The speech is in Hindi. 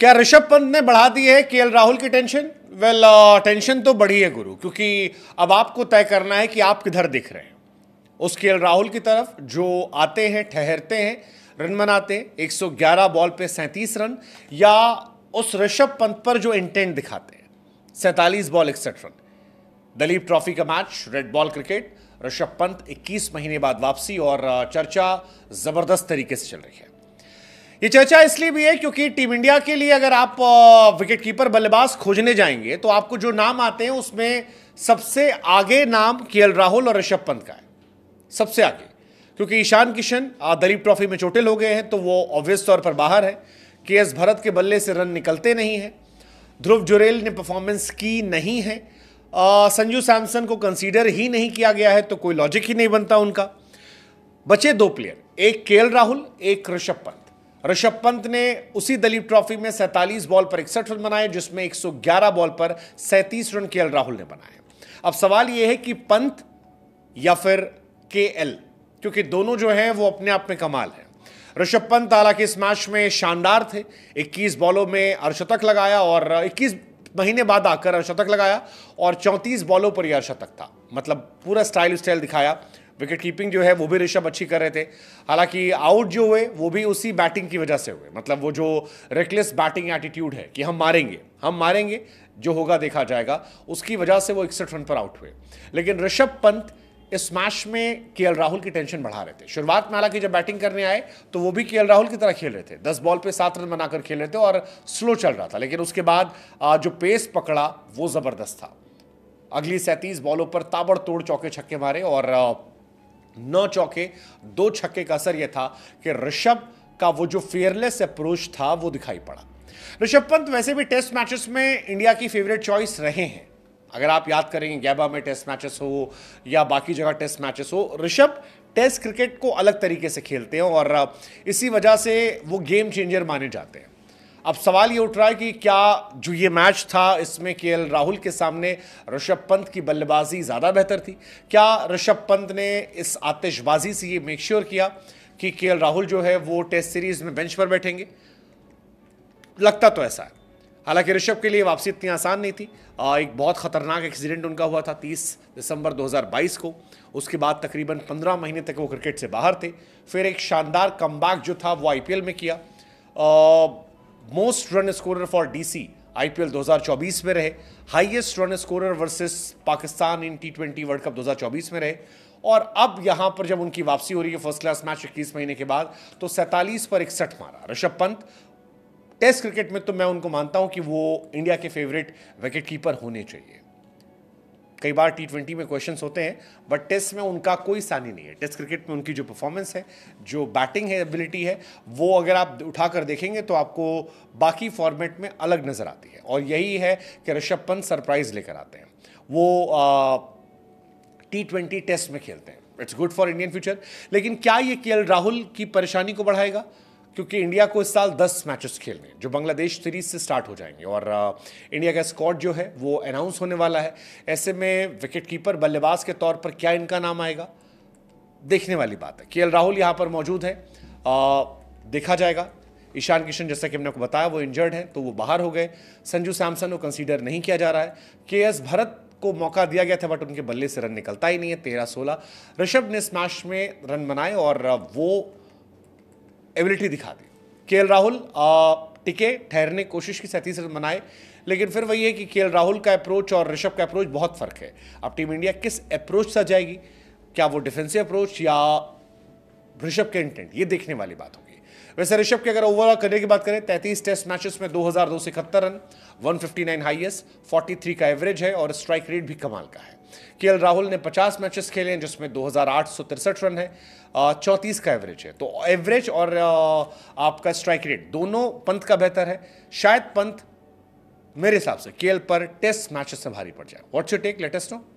क्या ऋषभ पंत ने बढ़ा दी है के राहुल की tension well well, tension uh, तो बढ़ी है गुरु क्योंकि अब आपको तय करना है कि आप किधर दिख रहे हैं उस के राहुल की तरफ जो आते हैं ठहरते हैं रन बनाते 111 बॉल पे सैंतीस रन या उस ऋषभ पंत पर जो इंटेंट दिखाते हैं सैंतालीस बॉल इकसठ रन दलीप ट्रॉफी का match red ball cricket Rishabh Pant 21 महीने बाद वापसी और uh, चर्चा जबरदस्त तरीके से चल रही है ये चर्चा इसलिए भी है क्योंकि टीम इंडिया के लिए अगर आप विकेट कीपर बल्लेबाज खोजने जाएंगे तो आपको जो नाम आते हैं उसमें सबसे आगे नाम के राहुल और ऋषभ पंत का है सबसे आगे क्योंकि ईशान किशन दलीप ट्रॉफी में चोटिल हो गए हैं तो वो ऑब्वियस तौर पर बाहर है के एस भरत के बल्ले से रन निकलते नहीं हैं ध्रुव जुरेल ने परफॉर्मेंस की नहीं है संजू सैमसन को कंसीडर ही नहीं किया गया है तो कोई लॉजिक ही नहीं बनता उनका बचे दो प्लेयर एक के राहुल एक ऋषभ पंत ऋषभ पंत ने उसी दलीप ट्रॉफी में 47 बॉल पर इकसठ रन बनाए जिसमें 111 बॉल पर 37 रन के राहुल ने बनाए अब सवाल यह है कि पंत या फिर के क्योंकि दोनों जो हैं वो अपने आप में कमाल हैं ऋषभ पंत हालांकि इस मैच में शानदार थे 21 बॉलों में अर्शतक लगाया और 21 महीने बाद आकर अर्शतक लगाया और 34 बॉलों पर यह अर्शतक था मतलब पूरा स्टाइल स्टाइल दिखाया विकेट कीपिंग जो है वो भी ऋषभ अच्छी कर रहे थे हालांकि आउट जो हुए वो भी उसी बैटिंग की वजह से हुए मतलब वो जो रेकलेस बैटिंग एटीट्यूड है कि हम मारेंगे हम मारेंगे जो होगा देखा जाएगा उसकी वजह से वो इकसठ रन पर आउट हुए लेकिन ऋषभ पंत इस मैच में के राहुल की टेंशन बढ़ा रहे थे शुरुआत में हालांकि जब बैटिंग करने आए तो वो भी के राहुल की तरह खेल रहे थे दस बॉल पे सात रन बनाकर खेल रहे थे और स्लो चल रहा था लेकिन उसके बाद जो पेस पकड़ा वो ज़बरदस्त था अगली सैंतीस बॉलों पर ताबड़तोड़ चौके छक्के मारे और नौ चौके दो छक्के का असर यह था कि ऋषभ का वो जो फेयरलेस अप्रोच था वो दिखाई पड़ा ऋषभ पंत वैसे भी टेस्ट मैचेस में इंडिया की फेवरेट चॉइस रहे हैं अगर आप याद करेंगे गैबा में टेस्ट मैचेस हो या बाकी जगह टेस्ट मैचेस हो ऋषभ टेस्ट क्रिकेट को अलग तरीके से खेलते हैं और इसी वजह से वो गेम चेंजर माने जाते हैं अब सवाल ये उठ रहा है कि क्या जो ये मैच था इसमें के राहुल के सामने ऋषभ पंत की बल्लेबाजी ज़्यादा बेहतर थी क्या ऋषभ पंत ने इस आतिशबाजी से ये मेक श्योर किया कि के राहुल जो है वो टेस्ट सीरीज में बेंच पर बैठेंगे लगता तो ऐसा है हालांकि ऋषभ के लिए वापसी इतनी आसान नहीं थी आ, एक बहुत ख़तरनाक एक्सीडेंट उनका हुआ था 30 दिसंबर 2022 को उसके बाद तकरीबन 15 महीने तक वो क्रिकेट से बाहर थे फिर एक शानदार कम जो था वो आईपीएल में किया आ, most run scorer for DC IPL 2024 में रहे highest run scorer versus Pakistan in T twenty world cup 2024 में रहे और अब यहां पर जब उनकी वापसी हो रही है फर्स्ट क्लास मैच इक्कीस महीने के बाद तो सैतालीस पर इकसठ मारा ऋषभ पंत टेस्ट क्रिकेट में तो मैं उनको मानता हूं कि वो इंडिया के फेवरेट विकेट कीपर होने चाहिए कई बार टी ट्वेंटी में क्वेश्चन होते हैं बट टेस्ट में उनका कोई सानी नहीं है टेस्ट क्रिकेट में उनकी जो परफॉर्मेंस है जो बैटिंग है एबिलिटी है वो अगर आप उठाकर देखेंगे तो आपको बाकी फॉर्मेट में अलग नज़र आती है और यही है कि ऋषभ पंत सरप्राइज़ लेकर आते हैं वो टी ट्वेंटी टेस्ट में खेलते हैं it's good for Indian future लेकिन क्या ये के राहुल की परेशानी को बढ़ाएगा क्योंकि इंडिया को इस साल 10 मैचेस खेलने जो बांग्लादेश सीरीज से स्टार्ट हो जाएंगे और इंडिया का स्कॉट जो है वो अनाउंस होने वाला है ऐसे में विकेट कीपर बल्लेबाज के तौर पर क्या इनका नाम आएगा देखने वाली बात है के राहुल यहाँ पर मौजूद है आ, देखा जाएगा ईशान किशन जैसा कि हमने आपको बताया वो इंजर्ड है तो वो बाहर हो गए संजू सैमसन को कंसीडर नहीं किया जा रहा है के एस भरत को मौका दिया गया था बट उनके बल्ले से रन निकलता ही नहीं है तेरह सोलह ऋषभ ने स्मैश में रन बनाए और वो एबिलिटी दिखा दी के राहुल टिके ठहरने कोशिश की सैंतीस रन बनाए लेकिन फिर वही है कि के राहुल का अप्रोच और ऋषभ का अप्रोच बहुत फर्क है अब टीम इंडिया किस अप्रोच से जाएगी क्या वो डिफेंसिव अप्रोच या ऋषभ के इंटेंट ये देखने वाली बात होगी वैसे ऋषभ के अगर ओवरऑल करने की बात करें तैतीस टेस्ट मैचेस में दो हजार दो इकहत्तर रन 159 हाईएस्ट 43 का एवरेज है और स्ट्राइक रेट भी कमाल का है के राहुल ने 50 मैचेस खेले हैं जिसमें दो रन है चौंतीस का एवरेज है तो एवरेज और आपका स्ट्राइक रेट दोनों पंथ का बेहतर है शायद पंथ मेरे हिसाब से केएल पर टेस्ट मैचेस से भारी पड़ जाए what's you take latest no